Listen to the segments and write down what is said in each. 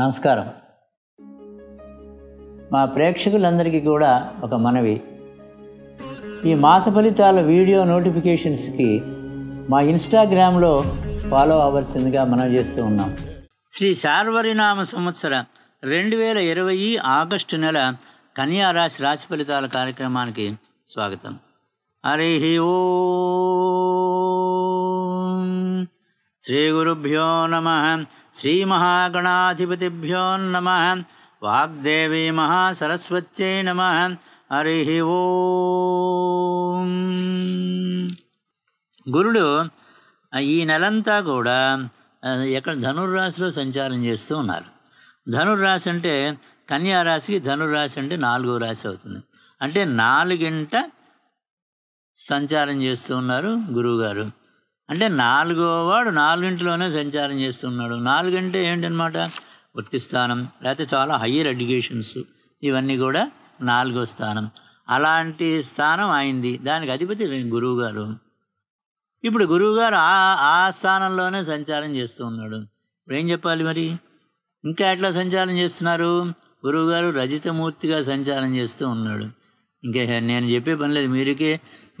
నమస్కారం మా ప్రేక్షకులందరికీ కూడా ఒక మనవి ఈ మాస ఫలితాల వీడియో నోటిఫికేషన్స్కి మా ఇన్స్టాగ్రామ్లో ఫాలో అవ్వాల్సిందిగా మనం చేస్తూ ఉన్నాం శ్రీ శార్వరినామ సంవత్సర రెండు వేల ఇరవై ఆగస్టు నెల రాశి రాశి ఫలితాల కార్యక్రమానికి స్వాగతం హరి ఓ శ్రీగురుభ్యో నమ శ్రీమహాగణాధిపతిభ్యో నమ వాగ్దేవి మహాసరస్వత్యై నమ హరి ఓ గురుడు ఈ నెలంతా కూడా ఎక్కడ ధనుర్రాశిలో సంచారం చేస్తూ ఉన్నారు ధనుర్రాశి అంటే కన్యారాశికి ధనుర్రాశి అంటే నాలుగో రాశి అవుతుంది అంటే నాలుగింట సంచారం చేస్తూ ఉన్నారు గురువుగారు అంటే నాలుగో వాడు నాలుగింటిలోనే సంచారం చేస్తున్నాడు నాలుగంటే ఏంటనమాట వృత్తి స్థానం లేకపోతే చాలా హయ్యర్ ఎడ్యుకేషన్స్ ఇవన్నీ కూడా నాలుగో స్థానం అలాంటి స్థానం అయింది దానికి అధిపతి గురువుగారు ఇప్పుడు గురువుగారు ఆ ఆ స్థానంలోనే సంచారం చేస్తూ ఉన్నాడు ఇప్పుడు ఏం చెప్పాలి మరి ఇంకా ఎట్లా సంచారం చేస్తున్నారు గురువుగారు రజితమూర్తిగా సంచారం చేస్తూ ఉన్నాడు ఇంకా నేను చెప్పే పని లేదు మీరికే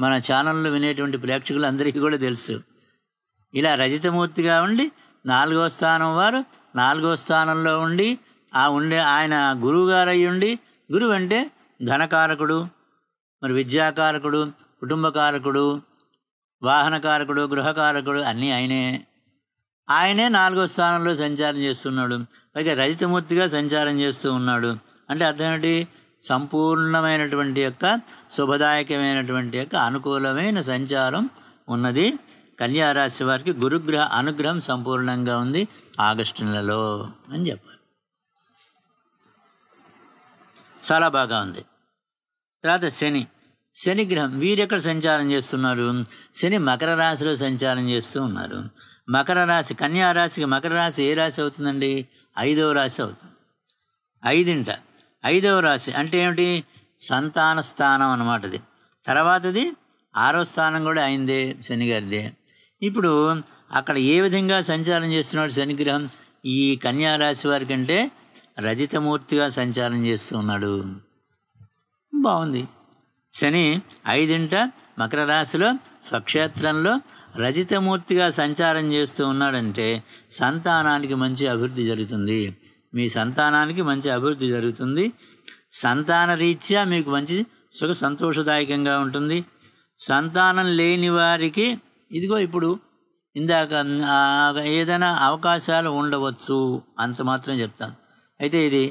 మన ఛానల్లో వినేటువంటి ప్రేక్షకులు అందరికీ కూడా తెలుసు ఇలా రజితమూర్తిగా ఉండి నాలుగో స్థానం వారు నాలుగో స్థానంలో ఉండి ఆ ఉండే ఆయన గురువుగారు అయ్యుండి గురువు అంటే ధనకారకుడు మరి విద్యాకారకుడు కుటుంబకారకుడు వాహనకారకుడు గృహకారకుడు అన్నీ ఆయనే ఆయనే నాలుగో స్థానంలో సంచారం చేస్తున్నాడు పైగా రజితమూర్తిగా సంచారం చేస్తూ ఉన్నాడు అంటే అర్థం ఏంటి సంపూర్ణమైనటువంటి యొక్క శుభదాయకమైనటువంటి యొక్క అనుకూలమైన సంచారం ఉన్నది కన్యారాశి వారికి గురుగ్రహ అనుగ్రహం సంపూర్ణంగా ఉంది ఆగస్టు నెలలో అని చెప్పాలి చాలా బాగా ఉంది తర్వాత శని శనిగ్రహం వీరెక్కడ సంచారం చేస్తున్నారు శని మకర రాశిలో సంచారం చేస్తూ ఉన్నారు మకర రాశి కన్యా రాశికి మకర రాశి ఏ రాశి అవుతుందండి ఐదవ రాశి అవుతుంది ఐదింట ఐదవ రాశి అంటే ఏమిటి సంతాన స్థానం అనమాట అది తర్వాతది ఆరో స్థానం కూడా అయిందే శనిగారిదే ఇప్పుడు అక్కడ ఏ విధంగా సంచారం చేస్తున్నాడు శనిగ్రహం ఈ కన్యారాశి వారి కంటే రజితమూర్తిగా సంచారం చేస్తున్నాడు బాగుంది శని ఐదింట మకర రాశిలో స్వక్షేత్రంలో రజితమూర్తిగా సంచారం చేస్తూ ఉన్నాడంటే సంతానానికి మంచి అభివృద్ధి జరుగుతుంది మీ సంతానానికి మంచి అభివృద్ధి జరుగుతుంది సంతాన రీత్యా మీకు మంచి సుఖ సంతోషదాయకంగా ఉంటుంది సంతానం లేని వారికి ఇదిగో ఇప్పుడు ఇందాక ఏదైనా అవకాశాలు ఉండవచ్చు అంత మాత్రం చెప్తాను అయితే ఇది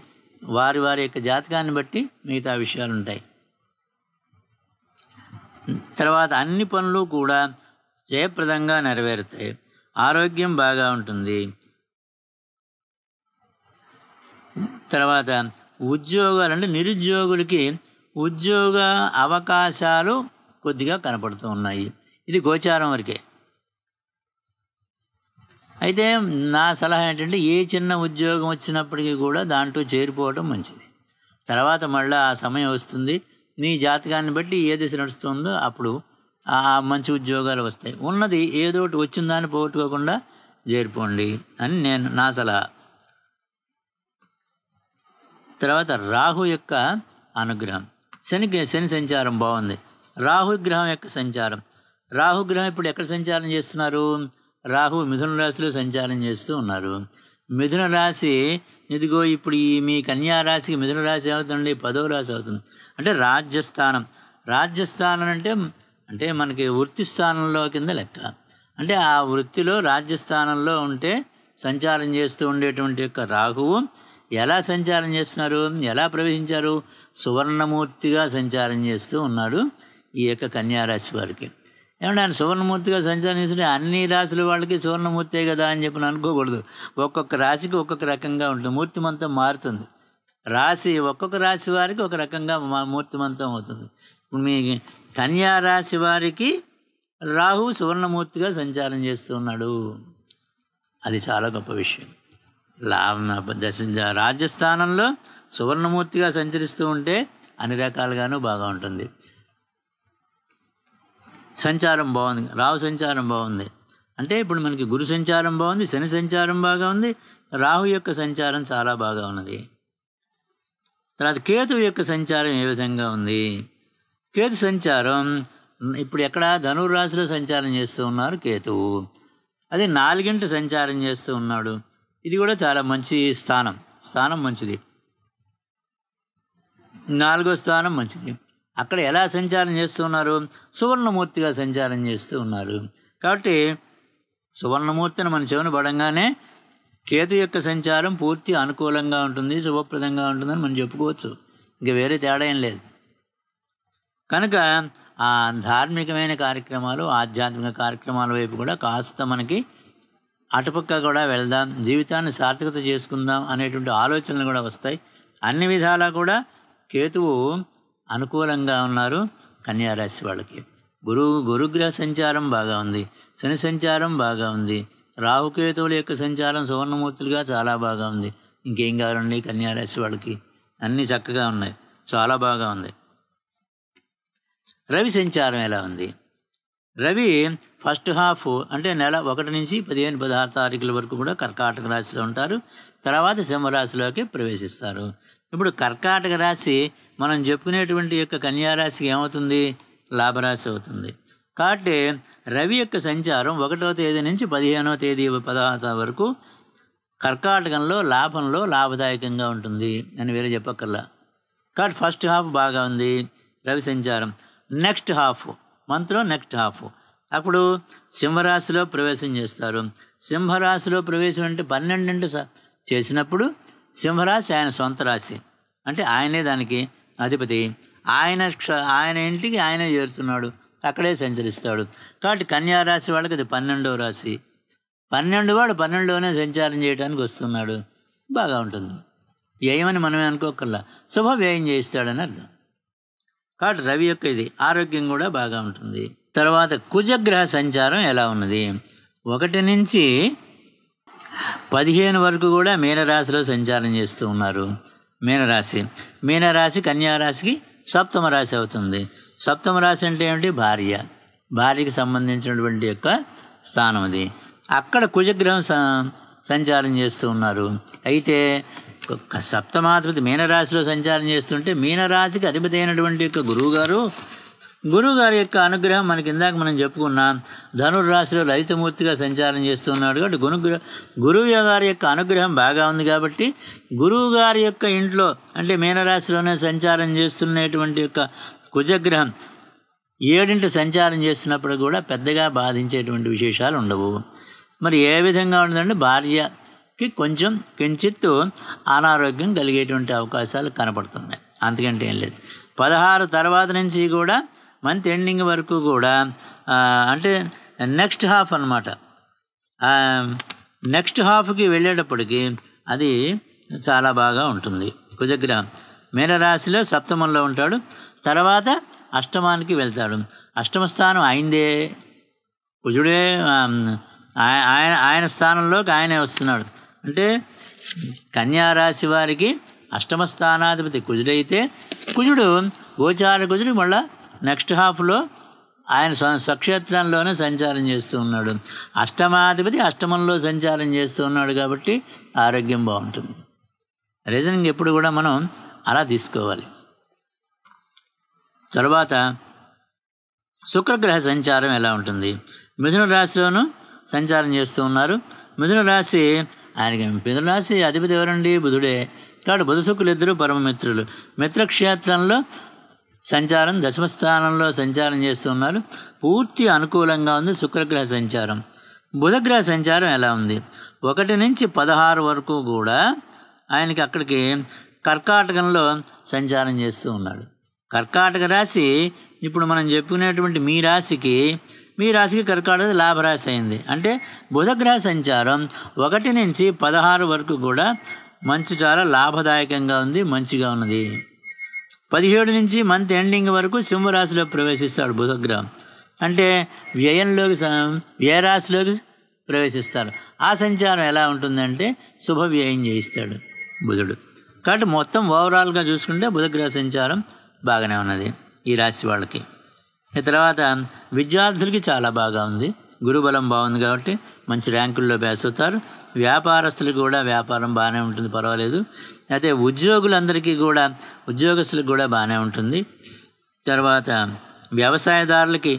వారి వారి యొక్క జాతకాన్ని బట్టి మిగతా విషయాలు ఉంటాయి తర్వాత అన్ని పనులు కూడా జయప్రదంగా నెరవేరుతాయి ఆరోగ్యం బాగా ఉంటుంది తర్వాత ఉద్యోగాలంటే నిరుద్యోగులకి ఉద్యోగ అవకాశాలు కొద్దిగా కనపడుతూ ఉన్నాయి ఇది గోచారం వరకే అయితే నా సలహా ఏంటంటే ఏ చిన్న ఉద్యోగం వచ్చినప్పటికీ కూడా దాంట్లో చేరిపోవడం మంచిది తర్వాత మళ్ళీ ఆ సమయం వస్తుంది మీ జాతకాన్ని బట్టి ఏ దిశ నడుస్తుందో అప్పుడు ఆ మంచి ఉద్యోగాలు వస్తాయి ఉన్నది ఏదో ఒకటి వచ్చిందాన్ని పోగొట్టుకోకుండా చేరిపోండి అని నేను నా సలహా తర్వాత రాహు యొక్క అనుగ్రహం శని శని సంచారం బాగుంది రాహుగ్రహం యొక్క సంచారం రాహుగ్రహం ఇప్పుడు ఎక్కడ సంచారం చేస్తున్నారు రాహు మిథున రాశిలో సంచారం చేస్తూ ఉన్నారు మిథున రాశి ఇదిగో ఇప్పుడు ఈ మీ కన్యా రాశికి మిథున రాశి అవుతుంది పదో రాశి అవుతుంది అంటే రాజ్యస్థానం రాజ్యస్థానం అంటే అంటే మనకి వృత్తి స్థానంలో కింద లెక్క అంటే ఆ వృత్తిలో రాజ్యస్థానంలో ఉంటే సంచారం చేస్తూ ఉండేటువంటి యొక్క రాహువు ఎలా సంచారం చేస్తున్నారు ఎలా ప్రవేశించారు సువర్ణమూర్తిగా సంచారం చేస్తూ ఉన్నాడు ఈ యొక్క కన్యారాశి వారికి ఏమంటే ఆయన సువర్ణమూర్తిగా సంచరించడం అన్ని రాశుల వాళ్ళకి సువర్ణమూర్తే కదా అని చెప్పి అనుకోకూడదు ఒక్కొక్క రాశికి ఒక్కొక్క రకంగా ఉంటుంది మూర్తిమంతం మారుతుంది రాశి ఒక్కొక్క రాశి వారికి ఒక రకంగా మూర్తిమంతం అవుతుంది ఇప్పుడు మీ కన్యా రాశి వారికి రాహు సువర్ణమూర్తిగా సంచారం చేస్తున్నాడు అది చాలా గొప్ప విషయం లాభ దశ రాజస్థానంలో సువర్ణమూర్తిగా సంచరిస్తూ ఉంటే అన్ని రకాలుగాను బాగా ఉంటుంది సంచారం బాగుంది రాహు సంచారం బాగుంది అంటే ఇప్పుడు మనకి గురు సంచారం బాగుంది శని సంచారం బాగా ఉంది రాహు యొక్క సంచారం చాలా బాగా ఉన్నది తర్వాత కేతు యొక్క సంచారం ఏ విధంగా ఉంది కేతు సంచారం ఇప్పుడు ఎక్కడ ధనుర్రాశిలో సంచారం చేస్తూ ఉన్నారు కేతువు అది నాలుగింట సంచారం చేస్తూ ఉన్నాడు ఇది కూడా చాలా మంచి స్థానం స్థానం మంచిది నాలుగో స్థానం మంచిది అక్కడ ఎలా సంచారం చేస్తూ ఉన్నారు సువర్ణమూర్తిగా సంచారం చేస్తూ ఉన్నారు కాబట్టి సువర్ణమూర్తిని మన చెవును పడంగానే కేతు యొక్క సంచారం పూర్తి అనుకూలంగా ఉంటుంది శుభప్రదంగా ఉంటుందని మనం చెప్పుకోవచ్చు ఇంక వేరే తేడా ఏం లేదు కనుక ఆ ధార్మికమైన కార్యక్రమాలు ఆధ్యాత్మిక కార్యక్రమాల వైపు కూడా కాస్త మనకి అటుపక్క కూడా వెళ్దాం జీవితాన్ని సార్థకత చేసుకుందాం అనేటువంటి ఆలోచనలు కూడా వస్తాయి అన్ని విధాలా కూడా కేతువు అనుకూలంగా ఉన్నారు కన్యారాశి వాళ్ళకి గురువు గురుగ్రహ సంచారం బాగా ఉంది శని సంచారం బాగా ఉంది రాహుకేతువుల యొక్క సంచారం సువర్ణమూర్తులుగా చాలా బాగా ఉంది ఇంకేం కావాలండి కన్యారాశి వాళ్ళకి అన్నీ చక్కగా ఉన్నాయి చాలా బాగా ఉంది రవి సంచారం ఎలా ఉంది రవి ఫస్ట్ హాఫ్ అంటే నెల ఒకటి నుంచి పదిహేను పదహారు తారీఖుల వరకు కూడా కర్కాటక రాశిలో ఉంటారు తర్వాత సింహరాశిలోకి ప్రవేశిస్తారు ఇప్పుడు కర్కాటక రాశి మనం చెప్పుకునేటువంటి యొక్క కన్యారాశికి ఏమవుతుంది లాభరాశి అవుతుంది కాబట్టి రవి యొక్క సంచారం ఒకటో తేదీ నుంచి పదిహేనో తేదీ పదహార వరకు కర్కాటకంలో లాభంలో లాభదాయకంగా ఉంటుంది అని వేరే చెప్పక్కర్లా కాబట్టి ఫస్ట్ హాఫ్ బాగా ఉంది రవి సంచారం నెక్స్ట్ హాఫ్ మంత్లో నెక్స్ట్ హాఫ్ అప్పుడు సింహరాశిలో ప్రవేశం చేస్తారు సింహరాశిలో ప్రవేశం అంటే పన్నెండు చేసినప్పుడు సింహరాశి ఆయన సొంత రాశి అంటే ఆయనే దానికి అధిపతి ఆయన క్ష ఆయన ఇంటికి ఆయన చేరుతున్నాడు అక్కడే సంచరిస్తాడు కాబట్టి కన్యా రాశి వాళ్ళకి అది పన్నెండవ రాశి పన్నెండు వాడు పన్నెండులోనే సంచారం చేయడానికి వస్తున్నాడు బాగా ఉంటుంది వ్యయమని మనమే అనుకోకల్లా శుభ వ్యయం చేయిస్తాడని అర్థం కాబట్టి రవి యొక్క ఇది ఆరోగ్యం కూడా బాగా ఉంటుంది తర్వాత కుజగ్రహ సంచారం ఎలా ఉన్నది ఒకటి నుంచి పదిహేను వరకు కూడా మీనరాశిలో సంచారం చేస్తూ ఉన్నారు మీనరాశి మీనరాశి కన్యారాశికి సప్తమ రాశి అవుతుంది సప్తమ రాశి అంటే ఏమిటి భార్య భార్యకి సంబంధించినటువంటి యొక్క స్థానం అది అక్కడ కుజగ్రహం స సంచారం చేస్తూ ఉన్నారు అయితే సప్తమాధిపతి మీనరాశిలో సంచారం చేస్తుంటే మీనరాశికి అధిపతి అయినటువంటి యొక్క గురువుగారు గురువు గారి యొక్క అనుగ్రహం మనకి ఇందాక మనం చెప్పుకున్నాం ధనుర్రాశిలో లలితమూర్తిగా సంచారం చేస్తున్నాడు కాబట్టి గురుగ్రహ గురువు గారి యొక్క అనుగ్రహం బాగా ఉంది కాబట్టి గురువు గారి యొక్క ఇంట్లో అంటే మీనరాశిలోనే సంచారం చేస్తున్నటువంటి యొక్క కుజగ్రహం ఏడింటి సంచారం చేస్తున్నప్పుడు కూడా పెద్దగా బాధించేటువంటి విశేషాలు ఉండవు మరి ఏ విధంగా ఉంటుందంటే భార్యకి కొంచెం కించిత్ అనారోగ్యం కలిగేటువంటి అవకాశాలు కనపడుతున్నాయి అంతకంటే ఏం లేదు పదహారు తర్వాత నుంచి కూడా మంత్ ఎండింగ్ వరకు కూడా అంటే నెక్స్ట్ హాఫ్ అనమాట నెక్స్ట్ హాఫ్కి వెళ్ళేటప్పటికి అది చాలా బాగా ఉంటుంది కుజగ్రహ మీనరాశిలో సప్తమంలో ఉంటాడు తర్వాత అష్టమానికి వెళ్తాడు అష్టమ స్థానం అయిందే కుజుడే ఆయన ఆయన స్థానంలోకి ఆయనే వస్తున్నాడు అంటే కన్యారాశి వారికి అష్టమ స్థానాధిపతి కుజుడైతే కుజుడు గోచార కుజుడు మళ్ళా నెక్స్ట్ హాఫ్లో ఆయన స్వ స్వక్షేత్రంలోనే సంచారం చేస్తూ ఉన్నాడు అష్టమాధిపతి అష్టమంలో సంచారం చేస్తూ ఉన్నాడు కాబట్టి ఆరోగ్యం బాగుంటుంది రీజనింగ్ ఎప్పుడు కూడా మనం అలా తీసుకోవాలి తర్వాత శుక్రగ్రహ సంచారం ఎలా ఉంటుంది మిథున రాశిలోనూ సంచారం చేస్తూ ఉన్నారు మిథున రాశి ఆయనకి మిథున రాశి అధిపతి ఎవరండి బుధుడే కాబట్టి బుధ శుక్రులు ఇద్దరు పరమమిత్రులు మిత్రక్షేత్రంలో సంచారం దశమ స్థానంలో సంచారం చేస్తున్నారు పూర్తి అనుకూలంగా ఉంది శుక్రగ్రహ సంచారం బుధగ్రహ సంచారం ఎలా ఉంది ఒకటి నుంచి పదహారు వరకు కూడా ఆయనకి అక్కడికి కర్కాటకంలో సంచారం చేస్తూ ఉన్నాడు కర్కాటక రాశి ఇప్పుడు మనం చెప్పుకునేటువంటి మీ రాశికి మీ రాశికి కర్కాటక లాభరాశి అయింది అంటే బుధగ్రహ సంచారం ఒకటి నుంచి పదహారు వరకు కూడా మంచి చాలా లాభదాయకంగా ఉంది మంచిగా ఉన్నది పదిహేడు నుంచి మంత్ ఎండింగ్ వరకు సింహరాశిలో ప్రవేశిస్తాడు బుధగ్రహం అంటే వ్యయంలోకి వ్యయ రాశిలోకి ప్రవేశిస్తారు ఆ సంచారం ఎలా ఉంటుందంటే శుభ వ్యయం చేయిస్తాడు బుధుడు కాబట్టి మొత్తం ఓవరాల్గా చూసుకుంటే బుధగ్రహ సంచారం బాగానే ఉన్నది ఈ రాశి వాళ్ళకి తర్వాత విద్యార్థులకి చాలా బాగా ఉంది గురుబలం బాగుంది కాబట్టి మంచి ర్యాంకుల్లో బేసవుతారు అవుతారు వ్యాపారస్తులకు కూడా వ్యాపారం బాగానే ఉంటుంది పర్వాలేదు అయితే ఉద్యోగులందరికీ కూడా ఉద్యోగస్తులకు కూడా బాగానే ఉంటుంది తర్వాత వ్యవసాయదారులకి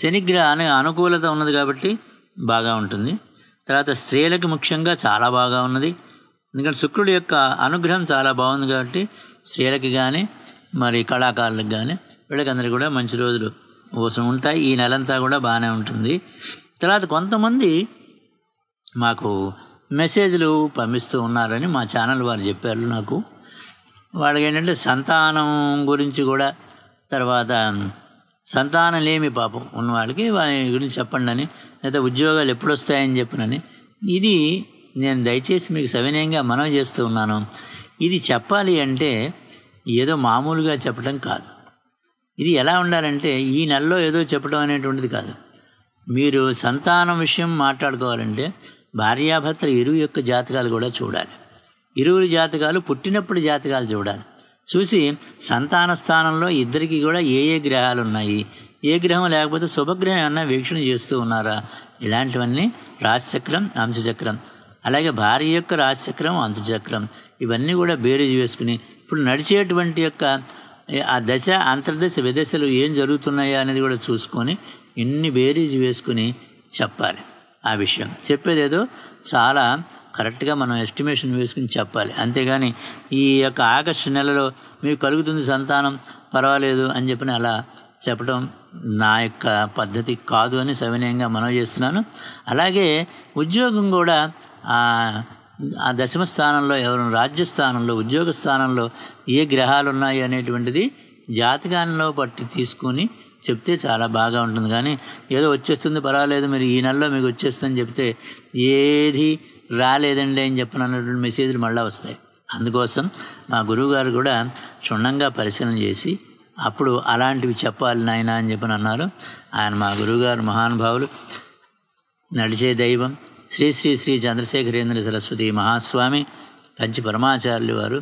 శనిగ్రహాన్ని అనుకూలత ఉన్నది కాబట్టి బాగా ఉంటుంది తర్వాత స్త్రీలకు ముఖ్యంగా చాలా బాగా ఉన్నది ఎందుకంటే శుక్రుడి యొక్క అనుగ్రహం చాలా బాగుంది కాబట్టి స్త్రీలకి కానీ మరి కళాకారులకు కానీ అందరికీ కూడా మంచి రోజులు కోసం ఉంటాయి ఈ నెలంతా కూడా బాగానే ఉంటుంది తర్వాత కొంతమంది మాకు మెసేజ్లు పంపిస్తూ ఉన్నారని మా ఛానల్ వారు చెప్పారు నాకు వాళ్ళకి ఏంటంటే సంతానం గురించి కూడా తర్వాత సంతానం లేమి పాపం ఉన్న వాళ్ళకి వారి గురించి చెప్పండి అని లేదా ఉద్యోగాలు ఎప్పుడు వస్తాయని చెప్పనని ఇది నేను దయచేసి మీకు సవినయంగా మనం చేస్తూ ఉన్నాను ఇది చెప్పాలి అంటే ఏదో మామూలుగా చెప్పడం కాదు ఇది ఎలా ఉండాలంటే ఈ నెలలో ఏదో చెప్పడం అనేటువంటిది కాదు మీరు సంతానం విషయం మాట్లాడుకోవాలంటే భార్యాభర్తలు ఇరువు యొక్క జాతకాలు కూడా చూడాలి ఇరువురి జాతకాలు పుట్టినప్పుడు జాతకాలు చూడాలి చూసి సంతాన స్థానంలో ఇద్దరికి కూడా ఏ ఏ గ్రహాలు ఉన్నాయి ఏ గ్రహం లేకపోతే శుభగ్రహం ఏమన్నా వీక్షణ చేస్తూ ఉన్నారా ఇలాంటివన్నీ రాశిచక్రం అంశచక్రం అలాగే భార్య యొక్క రాశిచక్రం అంశచక్రం ఇవన్నీ కూడా బేరీజ్ వేసుకుని ఇప్పుడు నడిచేటువంటి యొక్క ఆ దశ అంతర్దశ విదశలు ఏం జరుగుతున్నాయా అనేది కూడా చూసుకొని ఇన్ని బేరీజ్ వేసుకుని చెప్పాలి ఆ విషయం చెప్పేదేదో చాలా కరెక్ట్గా మనం ఎస్టిమేషన్ వేసుకుని చెప్పాలి అంతేగాని ఈ యొక్క ఆగస్టు నెలలో మీకు కలుగుతుంది సంతానం పర్వాలేదు అని చెప్పిన అలా చెప్పడం నా యొక్క పద్ధతి కాదు అని సవినయంగా మనం చేస్తున్నాను అలాగే ఉద్యోగం కూడా ఆ దశమ స్థానంలో ఎవరు రాజ్యస్థానంలో ఉద్యోగ స్థానంలో ఏ గ్రహాలు ఉన్నాయి అనేటువంటిది జాతకాల్లో పట్టి తీసుకొని చెప్తే చాలా బాగా ఉంటుంది కానీ ఏదో వచ్చేస్తుంది పర్వాలేదు మీరు ఈ నెలలో మీకు వచ్చేస్తుందని చెప్తే ఏది రాలేదండి అని చెప్పను అన్నటువంటి మెసేజ్లు మళ్ళీ వస్తాయి అందుకోసం మా గురువుగారు కూడా క్షుణ్ణంగా పరిశీలన చేసి అప్పుడు అలాంటివి చెప్పాలి నాయన అని చెప్పని అన్నారు ఆయన మా గురువుగారు మహానుభావులు నడిచే దైవం శ్రీ శ్రీ శ్రీ చంద్రశేఖరేంద్ర సరస్వతి మహాస్వామి కంచి పరమాచార్యులు వారు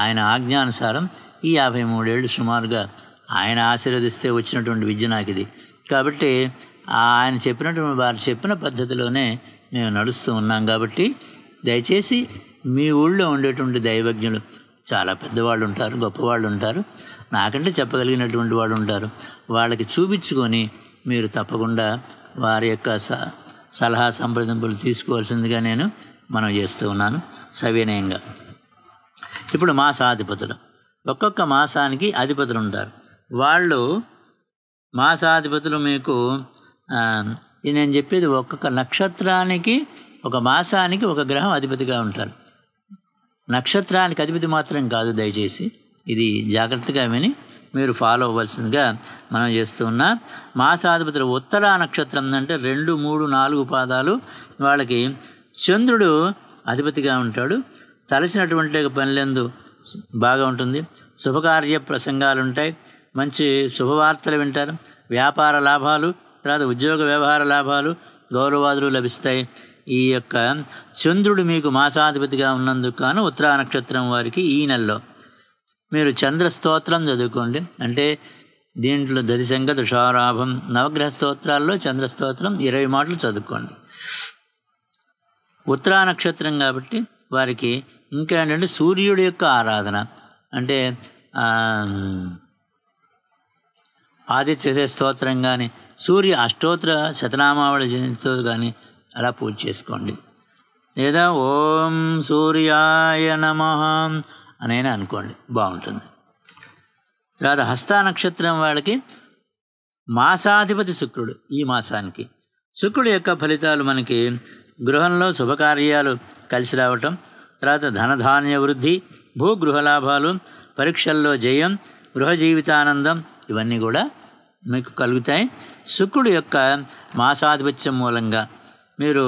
ఆయన ఆజ్ఞానుసారం ఈ యాభై మూడేళ్ళు సుమారుగా ఆయన ఆశీర్వదిస్తే వచ్చినటువంటి విద్య నాకు ఇది కాబట్టి ఆయన చెప్పినటువంటి వారు చెప్పిన పద్ధతిలోనే మేము నడుస్తూ ఉన్నాం కాబట్టి దయచేసి మీ ఊళ్ళో ఉండేటువంటి దైవజ్ఞులు చాలా పెద్దవాళ్ళు ఉంటారు గొప్పవాళ్ళు ఉంటారు నాకంటే చెప్పగలిగినటువంటి వాళ్ళు ఉంటారు వాళ్ళకి చూపించుకొని మీరు తప్పకుండా వారి యొక్క సలహా సంప్రదింపులు తీసుకోవాల్సిందిగా నేను మనం చేస్తూ ఉన్నాను సవినయంగా ఇప్పుడు మాసాధిపతులు ఒక్కొక్క మాసానికి అధిపతులు ఉంటారు వాళ్ళు మాసాధిపతులు మీకు నేను చెప్పేది ఒక్కొక్క నక్షత్రానికి ఒక మాసానికి ఒక గ్రహం అధిపతిగా ఉంటారు నక్షత్రానికి అధిపతి మాత్రం కాదు దయచేసి ఇది జాగ్రత్తగా విని మీరు ఫాలో అవ్వాల్సిందిగా మనం చేస్తూ ఉన్న మాసాధిపతులు ఉత్తర నక్షత్రం అంటే రెండు మూడు నాలుగు పాదాలు వాళ్ళకి చంద్రుడు అధిపతిగా ఉంటాడు తలసినటువంటి పనులందు బాగా ఉంటుంది శుభకార్య ప్రసంగాలు ఉంటాయి మంచి శుభవార్తలు వింటారు వ్యాపార లాభాలు తర్వాత ఉద్యోగ వ్యవహార లాభాలు గౌరవాదులు లభిస్తాయి ఈ యొక్క చంద్రుడు మీకు మాసాధిపతిగా ఉన్నందుకు కాను ఉత్తరా నక్షత్రం వారికి ఈ నెలలో మీరు చంద్ర స్తోత్రం చదువుకోండి అంటే దీంట్లో దరిశంగ తుషారాభం నవగ్రహ స్తోత్రాల్లో చంద్ర స్తోత్రం ఇరవై మాటలు చదువుకోండి ఉత్తరా నక్షత్రం కాబట్టి వారికి ఇంకా ఏంటంటే సూర్యుడి యొక్క ఆరాధన అంటే ఆదిత్య స్తోత్రం కానీ సూర్య అష్టోత్తర శతనామావళి జయంతితో కానీ అలా పూజ చేసుకోండి లేదా ఓం సూర్యాయ నమ అనైనా అనుకోండి బాగుంటుంది తర్వాత హస్త నక్షత్రం వాళ్ళకి మాసాధిపతి శుక్రుడు ఈ మాసానికి శుక్రుడు యొక్క ఫలితాలు మనకి గృహంలో శుభకార్యాలు కలిసి రావటం తర్వాత ధనధాన్య వృద్ధి భూగృహలాభాలు పరీక్షల్లో జయం గృహ జీవితానందం ఇవన్నీ కూడా మీకు కలుగుతాయి శుక్రుడు యొక్క మాసాధిపత్యం మూలంగా మీరు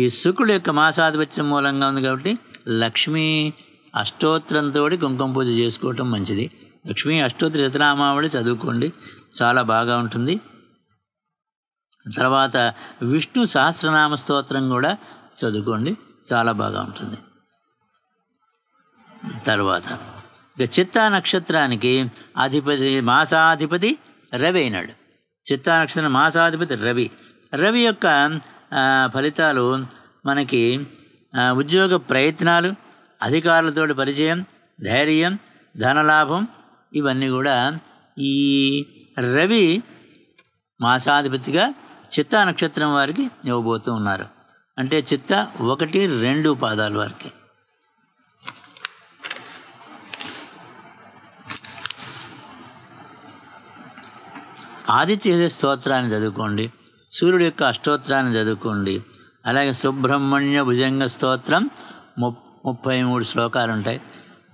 ఈ శుక్రుడు యొక్క మాసాధిపత్యం మూలంగా ఉంది కాబట్టి లక్ష్మీ అష్టోత్తరంతో కుంకుమ పూజ చేసుకోవటం మంచిది లక్ష్మీ అష్టోత్తర చతనామావళి చదువుకోండి చాలా బాగా ఉంటుంది తర్వాత విష్ణు సహస్రనామ స్తోత్రం కూడా చదువుకోండి చాలా బాగా ఉంటుంది తర్వాత చిత్తా నక్షత్రానికి అధిపతి మాసాధిపతి రవి అయినాడు చిత్తా నక్షత్రం మాసాధిపతి రవి రవి యొక్క ఫలితాలు మనకి ఉద్యోగ ప్రయత్నాలు అధికారులతో పరిచయం ధైర్యం ధనలాభం ఇవన్నీ కూడా ఈ రవి మాసాధిపతిగా చిత్తా నక్షత్రం వారికి ఇవ్వబోతూ ఉన్నారు అంటే చిత్త ఒకటి రెండు పాదాలు వారికి ఆదిత్య స్తోత్రాన్ని చదువుకోండి సూర్యుడు యొక్క అష్టోత్రాన్ని చదువుకోండి అలాగే సుబ్రహ్మణ్య భుజంగ స్తోత్రం ముప్పై మూడు శ్లోకాలు ఉంటాయి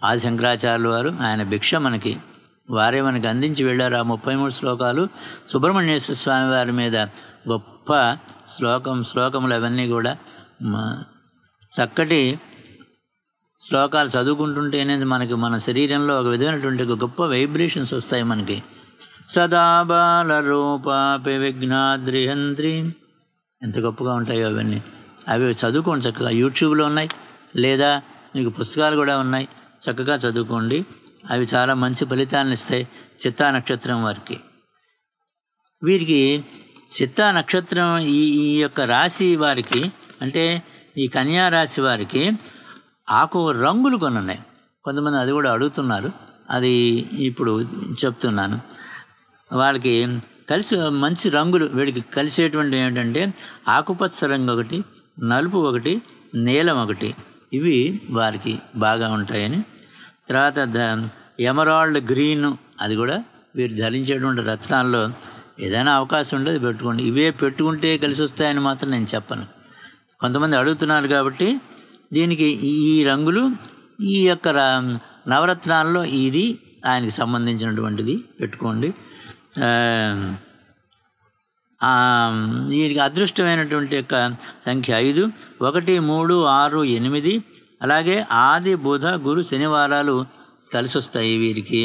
ఆది శంకరాచార్యులు వారు ఆయన భిక్ష మనకి వారే మనకి అందించి వెళ్ళారు ఆ ముప్పై మూడు శ్లోకాలు సుబ్రహ్మణ్యేశ్వర స్వామి వారి మీద గొప్ప శ్లోకం శ్లోకములు అవన్నీ కూడా చక్కటి శ్లోకాలు చదువుకుంటుంటేనే మనకి మన శరీరంలో ఒక విధమైనటువంటి గొప్ప వైబ్రేషన్స్ వస్తాయి మనకి సదా బాలరూపాపి విఘ్నాద్రిహంత్రి ఎంత గొప్పగా ఉంటాయో అవన్నీ అవి చదువుకోండి చక్కగా యూట్యూబ్లో ఉన్నాయి లేదా మీకు పుస్తకాలు కూడా ఉన్నాయి చక్కగా చదువుకోండి అవి చాలా మంచి ఫలితాలను ఇస్తాయి చిత్తా నక్షత్రం వారికి వీరికి చిత్తా నక్షత్రం ఈ ఈ యొక్క రాశి వారికి అంటే ఈ కన్యా రాశి వారికి ఆకు రంగులు కొన్ని ఉన్నాయి కొంతమంది అది కూడా అడుగుతున్నారు అది ఇప్పుడు చెప్తున్నాను వాళ్ళకి కలిసి మంచి రంగులు వీడికి కలిసేటువంటి ఏంటంటే ఆకుపచ్చ రంగు ఒకటి నలుపు ఒకటి నీలం ఒకటి ఇవి వారికి బాగా ఉంటాయని తర్వాత ద ఎమరాల్డ్ గ్రీన్ అది కూడా వీరు ధరించేటువంటి రత్నాల్లో ఏదైనా అవకాశం ఉండేది పెట్టుకోండి ఇవే పెట్టుకుంటే కలిసి వస్తాయని మాత్రం నేను చెప్పను కొంతమంది అడుగుతున్నారు కాబట్టి దీనికి ఈ రంగులు ఈ యొక్క నవరత్నాల్లో ఇది ఆయనకి సంబంధించినటువంటిది పెట్టుకోండి వీరికి అదృష్టమైనటువంటి యొక్క సంఖ్య ఐదు ఒకటి మూడు ఆరు ఎనిమిది అలాగే ఆది బుధ గురు శనివారాలు కలిసి వస్తాయి వీరికి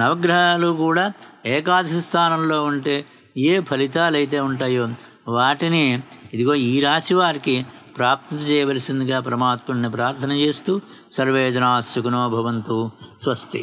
నవగ్రహాలు కూడా ఏకాదశి స్థానంలో ఉంటే ఏ ఫలితాలు అయితే ఉంటాయో వాటిని ఇదిగో ఈ రాశి వారికి ప్రాప్తి చేయవలసిందిగా పరమాత్ముడిని ప్రార్థన చేస్తూ సర్వేజనా సుఖనో స్వస్తి